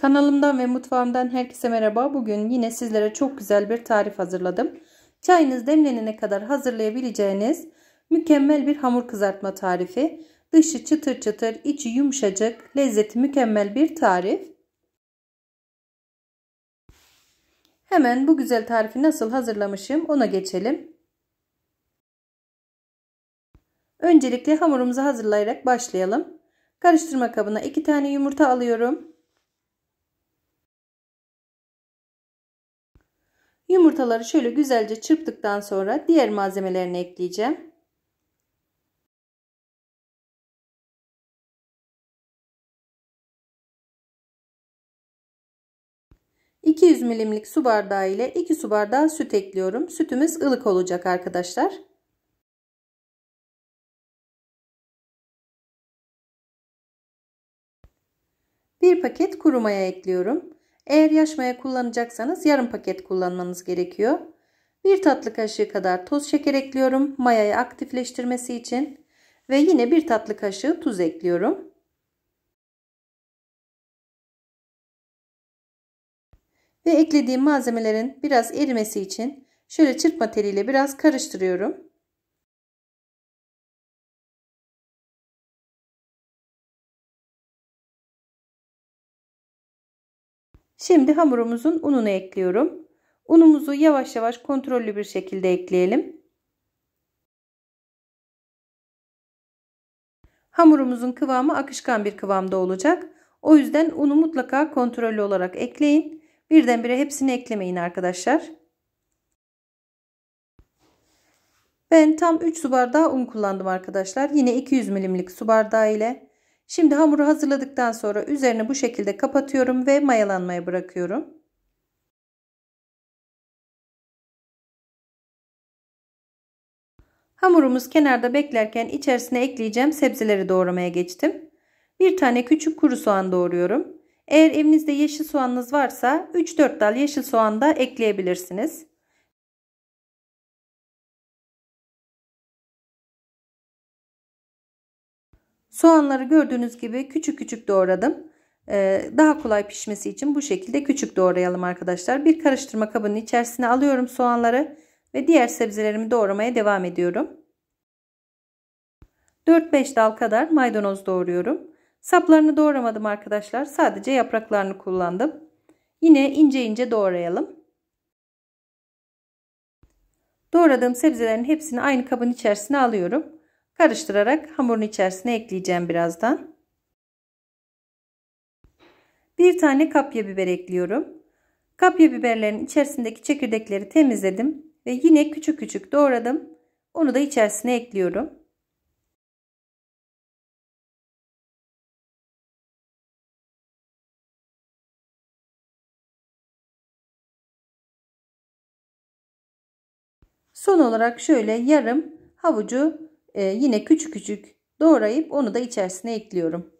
Kanalımdan ve mutfağımdan herkese merhaba. Bugün yine sizlere çok güzel bir tarif hazırladım. Çayınız demlenene kadar hazırlayabileceğiniz mükemmel bir hamur kızartma tarifi. Dışı çıtır çıtır, içi yumuşacık, lezzeti mükemmel bir tarif. Hemen bu güzel tarifi nasıl hazırlamışım ona geçelim. Öncelikle hamurumuzu hazırlayarak başlayalım. Karıştırma kabına 2 tane yumurta alıyorum. Yumurtaları şöyle güzelce çırptıktan sonra diğer malzemelerini ekleyeceğim. ...200 milimlik su bardağı ile 2 su bardağı süt ekliyorum. Sütümüz ılık olacak arkadaşlar. Bir paket kuru maya ekliyorum. Eğer yaş maya kullanacaksanız yarım paket kullanmanız gerekiyor. 1 tatlı kaşığı kadar toz şeker ekliyorum mayayı aktifleştirmesi için ve yine 1 tatlı kaşığı tuz ekliyorum. Ve eklediğim malzemelerin biraz erimesi için şöyle çırpma teliyle biraz karıştırıyorum. Şimdi hamurumuzun ununu ekliyorum. Unumuzu yavaş yavaş kontrollü bir şekilde ekleyelim. Hamurumuzun kıvamı akışkan bir kıvamda olacak. O yüzden unu mutlaka kontrollü olarak ekleyin. Birdenbire hepsini eklemeyin arkadaşlar. Ben tam 3 su bardağı un kullandım arkadaşlar. Yine 200 milimlik su bardağı ile Şimdi hamuru hazırladıktan sonra üzerine bu şekilde kapatıyorum ve mayalanmaya bırakıyorum. Hamurumuz kenarda beklerken içerisine ekleyeceğim sebzeleri doğramaya geçtim. Bir tane küçük kuru soğan doğruyorum. Eğer evinizde yeşil soğanınız varsa 3-4 dal yeşil soğan da ekleyebilirsiniz. Soğanları gördüğünüz gibi küçük küçük doğradım. Ee, daha kolay pişmesi için bu şekilde küçük doğrayalım arkadaşlar. Bir karıştırma kabının içerisine alıyorum soğanları ve diğer sebzelerimi doğramaya devam ediyorum. 4-5 dal kadar maydanoz doğruyorum. Saplarını doğramadım arkadaşlar. Sadece yapraklarını kullandım. Yine ince ince doğrayalım. Doğradığım sebzelerin hepsini aynı kabın içerisine alıyorum. Karıştırarak hamurun içerisine ekleyeceğim birazdan. Bir tane kapya biber ekliyorum. Kapya biberlerin içerisindeki çekirdekleri temizledim ve yine küçük küçük doğradım. Onu da içerisine ekliyorum. Son olarak şöyle yarım havucu e, yine küçük küçük doğrayıp onu da içerisine ekliyorum.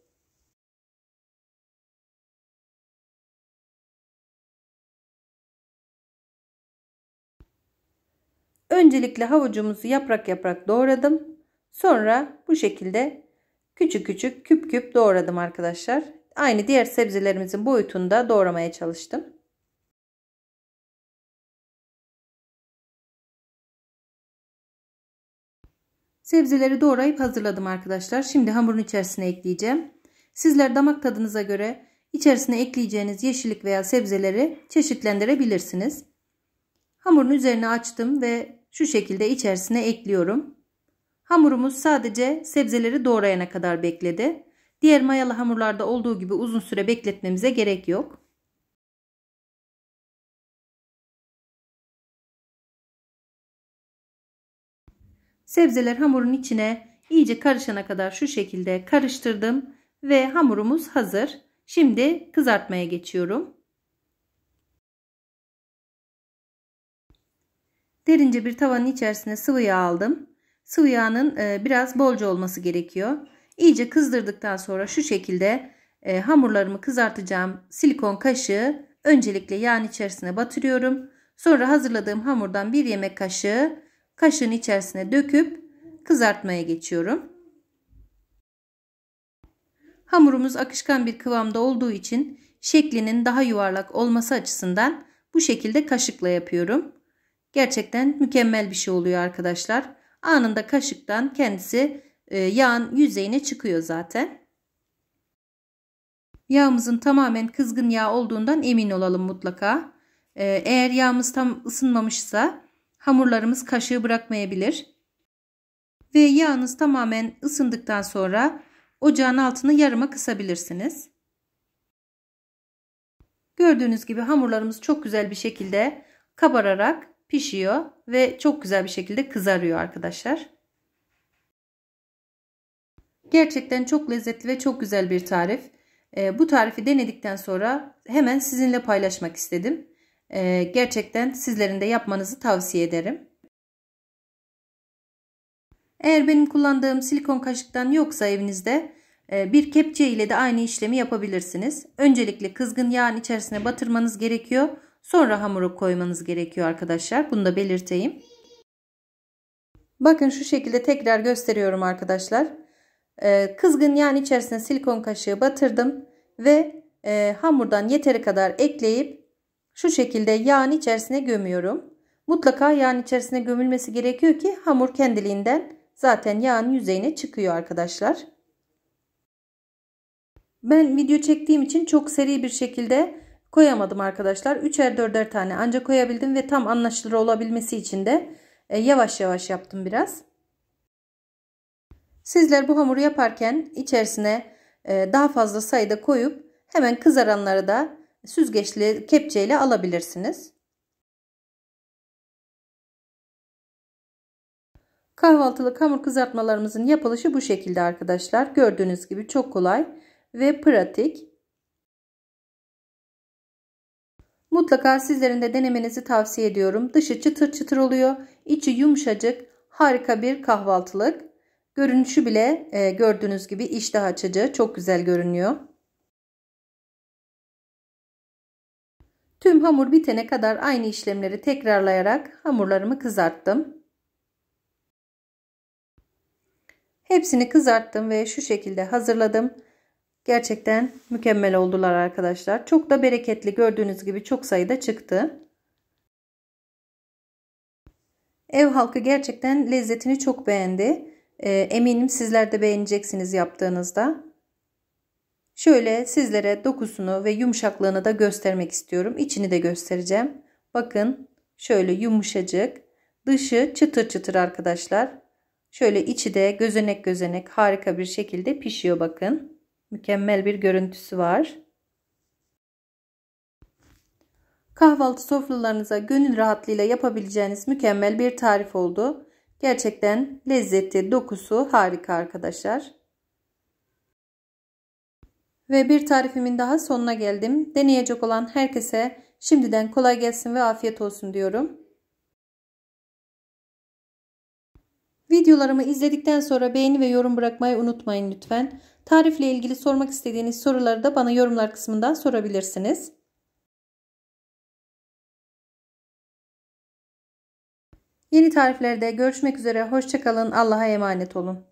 Öncelikle havucumuzu yaprak yaprak doğradım. Sonra bu şekilde küçük küçük küp küp doğradım arkadaşlar. Aynı diğer sebzelerimizin boyutunda doğramaya çalıştım. Sebzeleri doğrayıp hazırladım arkadaşlar. Şimdi hamurun içerisine ekleyeceğim. Sizler damak tadınıza göre içerisine ekleyeceğiniz yeşillik veya sebzeleri çeşitlendirebilirsiniz. Hamurun üzerine açtım ve şu şekilde içerisine ekliyorum. Hamurumuz sadece sebzeleri doğrayana kadar bekledi. Diğer mayalı hamurlarda olduğu gibi uzun süre bekletmemize gerek yok. Sebzeler hamurun içine iyice karışana kadar şu şekilde karıştırdım ve hamurumuz hazır. Şimdi kızartmaya geçiyorum. Derince bir tavanın içerisine sıvı yağ aldım. Sıvı yağının e, biraz bolca olması gerekiyor. İyice kızdırdıktan sonra şu şekilde e, hamurlarımı kızartacağım silikon kaşığı öncelikle yağın içerisine batırıyorum. Sonra hazırladığım hamurdan bir yemek kaşığı kaşığın içerisine döküp kızartmaya geçiyorum. Hamurumuz akışkan bir kıvamda olduğu için şeklinin daha yuvarlak olması açısından bu şekilde kaşıkla yapıyorum. Gerçekten mükemmel bir şey oluyor arkadaşlar. Anında kaşıktan kendisi e, yağın yüzeyine çıkıyor zaten. Yağımızın tamamen kızgın yağ olduğundan emin olalım mutlaka. E, eğer yağımız tam ısınmamışsa Hamurlarımız kaşığı bırakmayabilir. Ve yağınız tamamen ısındıktan sonra ocağın altını yarıma kısabilirsiniz. Gördüğünüz gibi hamurlarımız çok güzel bir şekilde kabararak pişiyor ve çok güzel bir şekilde kızarıyor arkadaşlar. Gerçekten çok lezzetli ve çok güzel bir tarif. Ee, bu tarifi denedikten sonra hemen sizinle paylaşmak istedim. E, gerçekten sizlerin de yapmanızı tavsiye ederim. Eğer benim kullandığım silikon kaşıktan yoksa evinizde e, bir kepçe ile de aynı işlemi yapabilirsiniz. Öncelikle kızgın yağın içerisine batırmanız gerekiyor. Sonra hamuru koymanız gerekiyor arkadaşlar. Bunu da belirteyim. Bakın şu şekilde tekrar gösteriyorum arkadaşlar. Ee, kızgın yağın içerisine silikon kaşığı batırdım. Ve e, hamurdan yeteri kadar ekleyip şu şekilde yağın içerisine gömüyorum. Mutlaka yağın içerisine gömülmesi gerekiyor ki hamur kendiliğinden zaten yağın yüzeyine çıkıyor arkadaşlar. Ben video çektiğim için çok seri bir şekilde koyamadım arkadaşlar. 3'er 4'er tane ancak koyabildim ve tam anlaşılır olabilmesi için de e, yavaş yavaş yaptım biraz. Sizler bu hamuru yaparken içerisine e, daha fazla sayıda koyup hemen kızaranları da süzgeçli kepçeyle alabilirsiniz. Kahvaltılık hamur kızartmalarımızın yapılışı bu şekilde arkadaşlar. Gördüğünüz gibi çok kolay ve pratik. Mutlaka sizlerin de denemenizi tavsiye ediyorum. Dışı çıtır çıtır oluyor. içi yumuşacık. Harika bir kahvaltılık. Görünüşü bile e, gördüğünüz gibi iştah açıcı. Çok güzel görünüyor. Tüm hamur bitene kadar aynı işlemleri tekrarlayarak hamurlarımı kızarttım. Hepsini kızarttım ve şu şekilde hazırladım. Gerçekten mükemmel oldular arkadaşlar. Çok da bereketli gördüğünüz gibi çok sayıda çıktı. Ev halkı gerçekten lezzetini çok beğendi. Ee, eminim sizler de beğeneceksiniz yaptığınızda. Şöyle sizlere dokusunu ve yumuşaklığını da göstermek istiyorum. İçini de göstereceğim. Bakın şöyle yumuşacık. Dışı çıtır çıtır arkadaşlar. Şöyle içi de gözenek gözenek harika bir şekilde pişiyor bakın. Mükemmel bir görüntüsü var. Kahvaltı sofralarınıza gönül rahatlığıyla yapabileceğiniz mükemmel bir tarif oldu. Gerçekten lezzeti, dokusu harika arkadaşlar. Ve bir tarifimin daha sonuna geldim. Deneyecek olan herkese şimdiden kolay gelsin ve afiyet olsun diyorum. Videolarımı izledikten sonra beğeni ve yorum bırakmayı unutmayın lütfen. Tarifle ilgili sormak istediğiniz soruları da bana yorumlar kısmından sorabilirsiniz. Yeni tariflerde görüşmek üzere. Hoşçakalın. Allah'a emanet olun.